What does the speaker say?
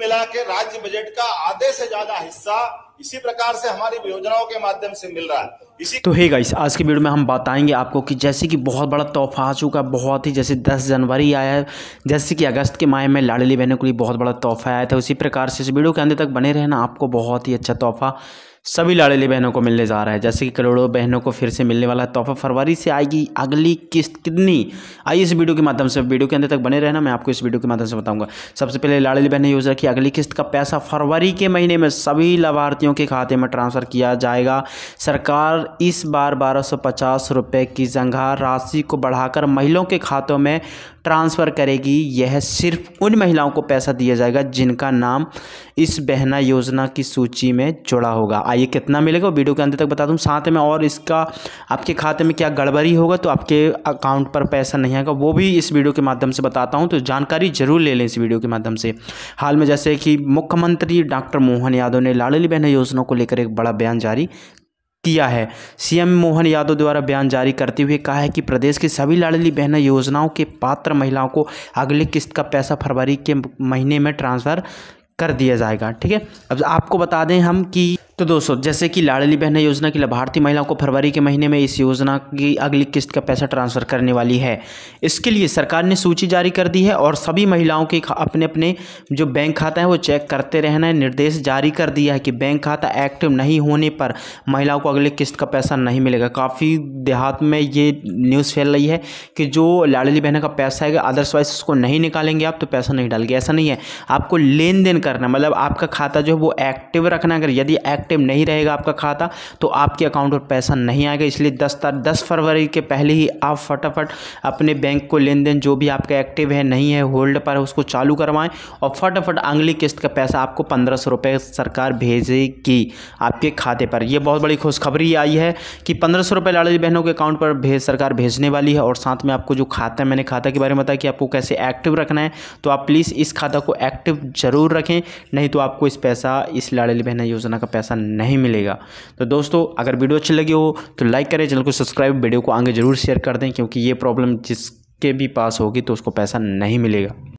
मिला के राज्य बजट का आधे से ज्यादा हिस्सा इसी प्रकार से हमारी योजनाओं के माध्यम से मिल रहा है तो हे गाइस आज की वीडियो में हम बताएंगे आपको कि जैसे कि बहुत बड़ा तोहफा आ चुका बहुत ही जैसे 10 जनवरी आया है जैसे कि अगस्त के माह में लाडली बहनों के लिए बहुत बड़ा तोहफा आया था उसी प्रकार से इस वीडियो के अंदर तक बने रहना आपको बहुत ही अच्छा तोहफा सभी लाडली बहनों को मिलने जा रहा है जैसे कि करोड़ों बहनों को फिर से मिलने वाला तोहफा फरवरी से आएगी अगली किस्त कितनी आई इस वीडियो के माध्यम से वीडियो के अंदर तक बने रहना मैं आपको इस वीडियो के माध्यम से बताऊंगा सबसे पहले लाडली बहन ने योजना की अगली किस्त का पैसा फरवरी के महीने में सभी लाभार्थी लाभार्थियों के खाते में ट्रांसफ़र किया जाएगा सरकार इस बार बारह सौ पचास की जंघा राशि को बढ़ाकर महिलाओं के खातों में ट्रांसफ़र करेगी यह सिर्फ उन महिलाओं को पैसा दिया जाएगा जिनका नाम इस बहना योजना की सूची में जुड़ा होगा आइए कितना मिलेगा वो वीडियो के अंत तक बता दूँ साथ में और इसका आपके खाते में क्या गड़बड़ी होगा तो आपके अकाउंट पर पैसा नहीं आएगा वो भी इस वीडियो के माध्यम से बताता हूँ तो जानकारी ज़रूर ले लें इस वीडियो के माध्यम से हाल में जैसे कि मुख्यमंत्री डॉक्टर मोहन यादव ने लाडली बहना योजना को लेकर एक बड़ा बयान जारी किया है सीएम मोहन यादव द्वारा बयान जारी करते हुए कहा है कि प्रदेश की सभी लाडली बहन योजनाओं के पात्र महिलाओं को अगली किस्त का पैसा फरवरी के महीने में ट्रांसफ़र कर दिया जाएगा ठीक है अब आपको बता दें हम कि तो दोस्तों जैसे कि लाडली बहन योजना की लाभार्थी महिलाओं को फरवरी के महीने में इस योजना की अगली किस्त का पैसा ट्रांसफर करने वाली है इसके लिए सरकार ने सूची जारी कर दी है और सभी महिलाओं के अपने अपने जो बैंक खाता है वो चेक करते रहना है निर्देश जारी कर दिया है कि बैंक खाता एक्टिव नहीं होने पर महिलाओं को अगली किस्त का पैसा नहीं मिलेगा काफ़ी देहात में ये न्यूज़ फैल रही है कि जो लाडली बहन का पैसा है अदरसवाइज उसको नहीं निकालेंगे आप तो पैसा नहीं डालेंगे ऐसा नहीं है आपको लेन देन करना मतलब आपका खाता जो है वो एक्टिव रखना अगर यदि एक्ट एक्टिव नहीं रहेगा आपका खाता तो आपके अकाउंट पर पैसा नहीं आएगा इसलिए दस दस फरवरी के पहले ही आप फटाफट अपने बैंक को लेन देन जो भी आपका एक्टिव है नहीं है होल्ड पर है उसको चालू करवाएं और फटाफट अगली किस्त का पैसा आपको पंद्रह सौ रुपये सरकार भेजेगी आपके खाते पर यह बहुत बड़ी खुशखबरी आई है कि पंद्रह सौ रुपये लाड़ी बहनों के अकाउंट पर भेज सरकार भेजने वाली है और साथ में आपको जो खाता है मैंने खाता के बारे में बताया कि आपको कैसे एक्टिव रखना है तो आप प्लीज़ इस खाता को एक्टिव ज़रूर रखें नहीं तो आपको इस पैसा इस लाड़ली बहना योजना का पैसा पैसा नहीं मिलेगा तो दोस्तों अगर वीडियो अच्छी लगी हो तो लाइक करें चैनल को सब्सक्राइब वीडियो को आगे ज़रूर शेयर कर दें क्योंकि ये प्रॉब्लम जिसके भी पास होगी तो उसको पैसा नहीं मिलेगा